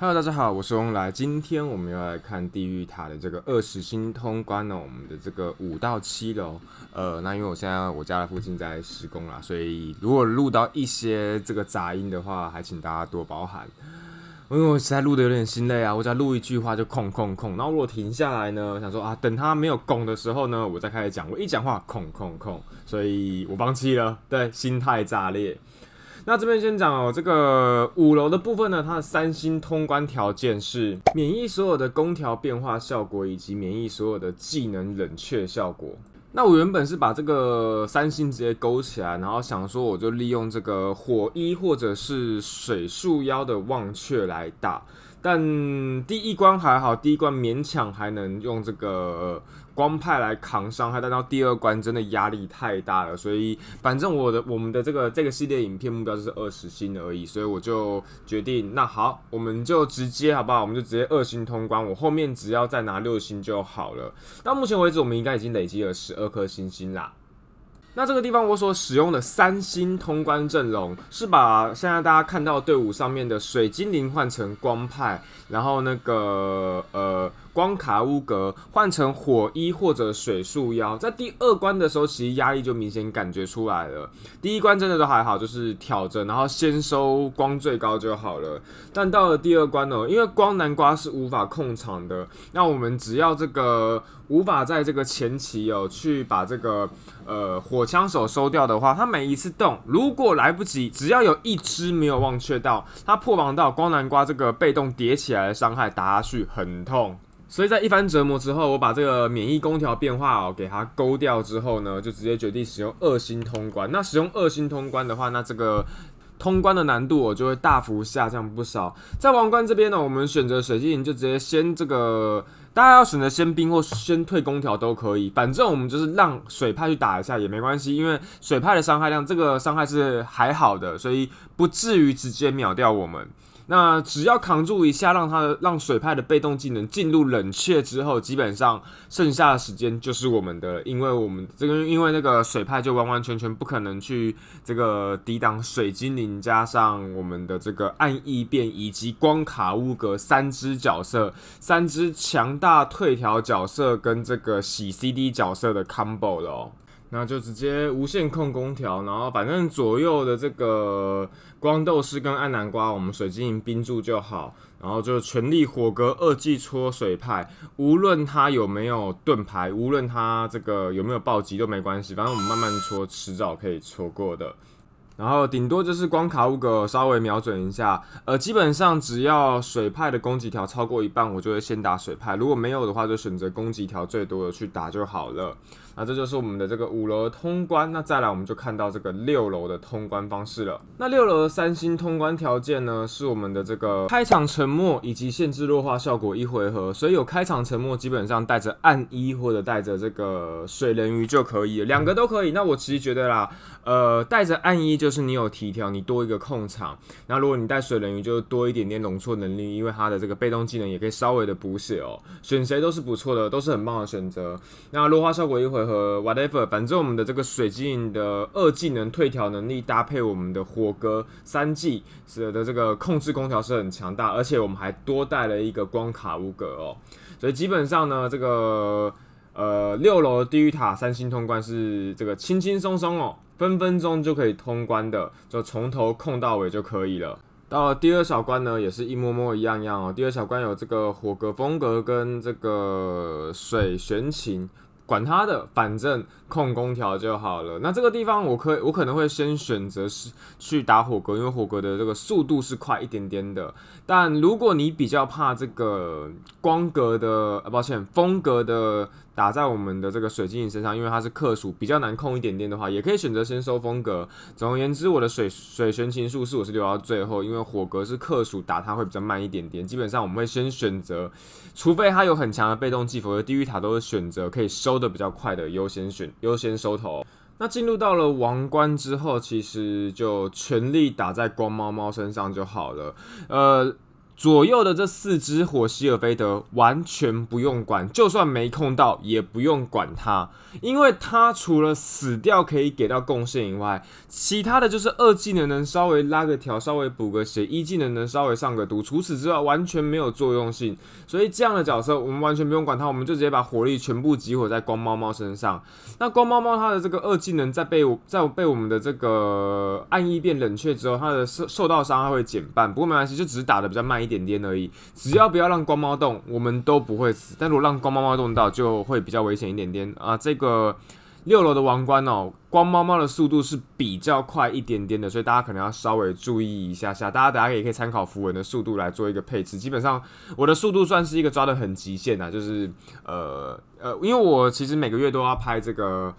Hello，大家好，我是翁来，今天我们要来看地狱塔的这个二十星通关呢。我们的这个五到七楼，呃，那因为我现在我家的附近在施工啦，所以如果录到一些这个杂音的话，还请大家多包涵。因为我实在录的有点心累啊，我要录一句话就空空空，然后如果停下来呢，我想说啊，等他没有拱的时候呢，我再开始讲。我一讲话空空空，所以我放弃了，对，心态炸裂。那这边先讲哦，这个五楼的部分呢，它的三星通关条件是免疫所有的空调变化效果，以及免疫所有的技能冷却效果。那我原本是把这个三星直接勾起来，然后想说我就利用这个火一或者是水树妖的忘却来打。但第一关还好，第一关勉强还能用这个。光派来扛伤害，但到第二关真的压力太大了，所以反正我的我们的这个这个系列影片目标就是二十星而已，所以我就决定，那好，我们就直接好不好？我们就直接二星通关，我后面只要再拿六星就好了。到目前为止，我们应该已经累积了十二颗星星啦。那这个地方我所使用的三星通关阵容是把现在大家看到队伍上面的水精灵换成光派，然后那个呃光卡乌格换成火一或者水树妖。在第二关的时候，其实压力就明显感觉出来了。第一关真的都还好，就是挑战，然后先收光最高就好了。但到了第二关呢，因为光南瓜是无法控场的，那我们只要这个无法在这个前期哦去把这个呃火。枪手收掉的话，他每一次动，如果来不及，只要有一只没有忘却到，他破防到光南瓜这个被动叠起来的伤害打下去很痛。所以在一番折磨之后，我把这个免疫工条变化哦给它勾掉之后呢，就直接决定使用二星通关。那使用二星通关的话，那这个通关的难度我就会大幅下降不少。在王冠这边呢，我们选择水晶人就直接先这个。大家要选择先冰或先退空调都可以，反正我们就是让水派去打一下也没关系，因为水派的伤害量这个伤害是还好的，所以不至于直接秒掉我们。那只要扛住一下，让他的让水派的被动技能进入冷却之后，基本上剩下的时间就是我们的，因为我们这个因为那个水派就完完全全不可能去这个抵挡水精灵加上我们的这个暗异变以及光卡乌格三只角色三只强大退条角色跟这个洗 CD 角色的 combo 了。那就直接无线控空调，然后反正左右的这个光斗士跟暗南瓜，我们水晶冰柱就好，然后就全力火格二技搓水派，无论他有没有盾牌，无论他这个有没有暴击都没关系，反正我们慢慢搓，迟早可以搓过的。然后顶多就是光卡乌格稍微瞄准一下，呃，基本上只要水派的攻击条超过一半，我就会先打水派，如果没有的话，就选择攻击条最多的去打就好了。那这就是我们的这个五楼通关，那再来我们就看到这个六楼的通关方式了。那六楼的三星通关条件呢，是我们的这个开场沉默以及限制弱化效果一回合。所以有开场沉默，基本上带着暗衣或者带着这个水人鱼就可以，两个都可以。那我其实觉得啦，呃，带着暗衣就是你有提条，你多一个控场；那如果你带水人鱼，就多一点点容错能力，因为它的这个被动技能也可以稍微的补血哦。选谁都是不错的，都是很棒的选择。那弱化效果一回。和 whatever，反正我们的这个水晶的二技能退条能力搭配我们的火哥三技得这个控制空调是很强大，而且我们还多带了一个光卡乌格哦，所以基本上呢，这个呃六楼地狱塔三星通关是这个轻轻松松哦，分分钟就可以通关的，就从头控到尾就可以了。到第二小关呢，也是一模模一样样哦。第二小关有这个火格风格跟这个水玄琴。管他的，反正控空调就好了。那这个地方，我可以，我可能会先选择是去打火格，因为火格的这个速度是快一点点的。但如果你比较怕这个光格的，抱歉，风格的。打在我们的这个水晶影身上，因为它是克属，比较难控一点点的话，也可以选择先收风格。总而言之，我的水水玄情术是我是留到最后，因为火格是克属，打它会比较慢一点点。基本上我们会先选择，除非它有很强的被动技，否则地狱塔都是选择可以收的比较快的优先选优先收头。那进入到了王冠之后，其实就全力打在光猫猫身上就好了。呃。左右的这四只火希尔菲德完全不用管，就算没控到也不用管它，因为它除了死掉可以给到贡献以外，其他的就是二技能能稍微拉个条，稍微补个血，一技能能稍微上个毒，除此之外完全没有作用性。所以这样的角色我们完全不用管它，我们就直接把火力全部集火在光猫猫身上。那光猫猫它的这个二技能在被在被我们的这个暗翼变冷却之后，它的受受到伤害会减半，不过没关系，就只是打的比较慢。一点点而已，只要不要让光猫动，我们都不会死。但如果让光猫猫动到，就会比较危险一点点啊。这个六楼的王冠哦，光猫猫的速度是比较快一点点的，所以大家可能要稍微注意一下下。大家，大家也可以参考符文的速度来做一个配置。基本上我的速度算是一个抓的很极限啊，就是呃呃，因为我其实每个月都要拍这个。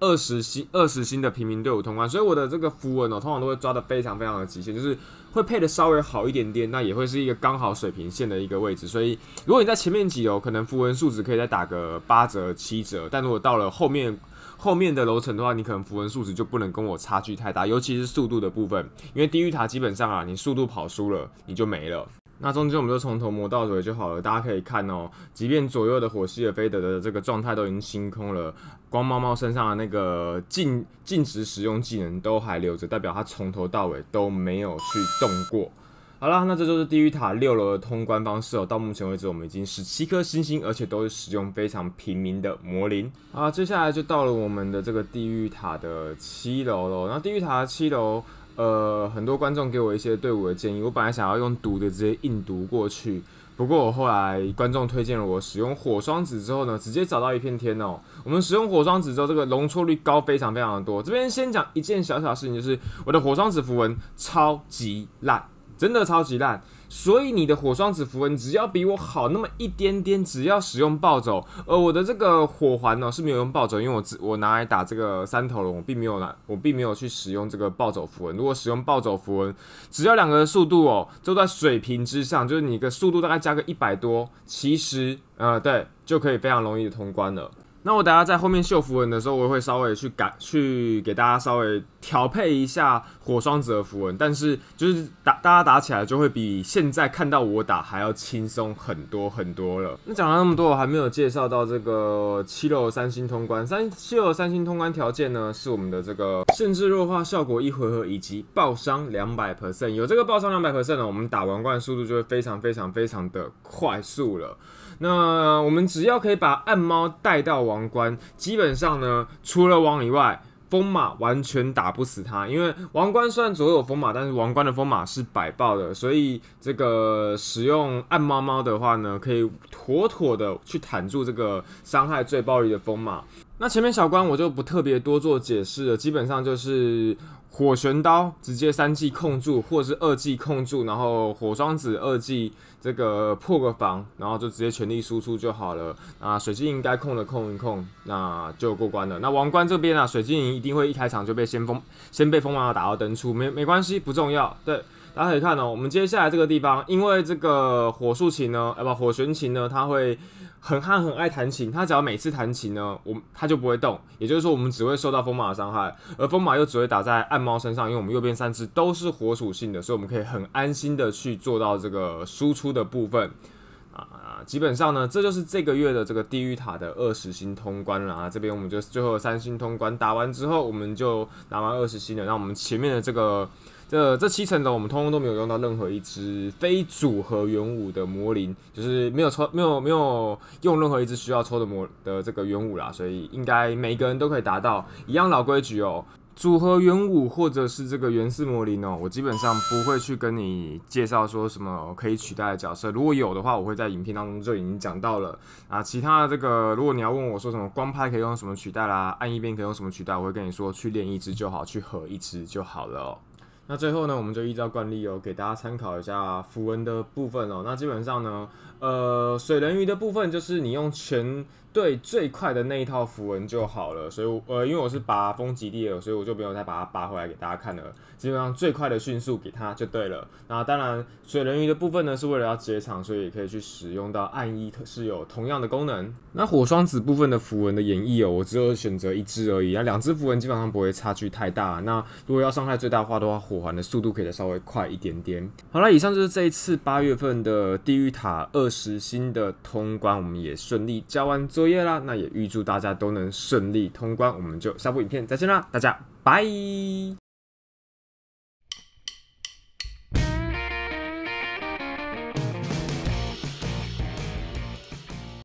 二十星二十星的平民队伍通关，所以我的这个符文哦，通常都会抓的非常非常的极限，就是会配的稍微好一点点，那也会是一个刚好水平线的一个位置。所以如果你在前面几楼，可能符文数值可以再打个八折七折，但如果到了后面后面的楼层的话，你可能符文数值就不能跟我差距太大，尤其是速度的部分，因为地狱塔基本上啊，你速度跑输了，你就没了。那中间我们就从头磨到尾就好了，大家可以看哦。即便左右的火系也飞德的这个状态都已经清空了，光猫猫身上的那个禁禁止使用技能都还留着，代表它从头到尾都没有去动过。好啦，那这就是地狱塔六楼的通关方式哦。到目前为止，我们已经十七颗星星，而且都是使用非常平民的魔灵。啊，接下来就到了我们的这个地狱塔的七楼喽。那地狱塔的七楼。呃，很多观众给我一些对我的建议，我本来想要用毒的直接硬毒过去，不过我后来观众推荐了我使用火双子之后呢，直接找到一片天哦。我们使用火双子之后，这个容错率高，非常非常的多。这边先讲一件小小事情，就是我的火双子符文超级烂，真的超级烂。所以你的火双子符文只要比我好那么一点点，只要使用暴走，而我的这个火环呢是没有用暴走，因为我只我拿来打这个三头龙，我并没有拿，我并没有去使用这个暴走符文。如果使用暴走符文，只要两个速度哦都在水平之上，就是你一个速度大概加个一百多，其实呃对，就可以非常容易的通关了。那我等下在后面秀符文的时候，我会稍微去改，去给大家稍微。调配一下火双子的符文，但是就是打大家打起来就会比现在看到我打还要轻松很多很多了。那讲了那么多，我还没有介绍到这个七六三星通关三七六三星通关条件呢，是我们的这个限制弱化效果一回合以及爆伤两百 percent。有这个爆伤两百 percent 呢，我们打王冠速度就会非常非常非常的快速了。那我们只要可以把暗猫带到王冠，基本上呢，除了王以外。风马完全打不死他，因为王冠虽然左右风马，但是王冠的风马是百爆的，所以这个使用暗猫猫的话呢，可以妥妥的去坦住这个伤害最暴力的风马。那前面小关我就不特别多做解释了，基本上就是火旋刀直接三技控住，或者是二技控住，然后火双子二技这个破个防，然后就直接全力输出就好了。啊，水晶应该控的控一控，那就过关了。那王冠这边啊，水晶一定会一开场就被先锋先被锋芒打到登出，没没关系，不重要。对，大家可以看哦，我们接下来这个地方，因为这个火竖琴呢，哎不火旋琴呢，它会很憨很爱弹琴，他只要每次弹琴呢，我他。就不会动，也就是说我们只会受到风马的伤害，而风马又只会打在暗猫身上，因为我们右边三只都是火属性的，所以我们可以很安心的去做到这个输出的部分啊。基本上呢，这就是这个月的这个地狱塔的二十星通关了。啊。这边我们就最后三星通关，打完之后我们就拿完二十星了。那我们前面的这个。这这七层的我们通通都没有用到任何一只非组合元武的魔灵，就是没有抽，没有没有用任何一只需要抽的魔的这个元武啦，所以应该每个人都可以达到一样老规矩哦。组合元武或者是这个元氏魔灵哦，我基本上不会去跟你介绍说什么可以取代的角色，如果有的话，我会在影片当中就已经讲到了啊。其他的这个如果你要问我说什么光拍可以用什么取代啦，暗一边可以用什么取代，我会跟你说去练一只就好，去合一只就好了哦。那最后呢，我们就依照惯例哦，给大家参考一下符文的部分哦。那基本上呢，呃，水人鱼的部分就是你用全。对最快的那一套符文就好了，所以呃，因为我是拔风极地了，所以我就不用再把它拔回来给大家看了。基本上最快的迅速给它就对了。那当然，水人鱼的部分呢，是为了要结场，所以可以去使用到暗衣，是有同样的功能。那火双子部分的符文的演绎哦，我只有选择一只而已那两只符文基本上不会差距太大。那如果要伤害最大化的话，火环的速度可以再稍微快一点点。好了，以上就是这一次八月份的地狱塔二十星的通关，我们也顺利交完作业啦，那也预祝大家都能顺利通关。我们就下部影片再见啦，大家拜。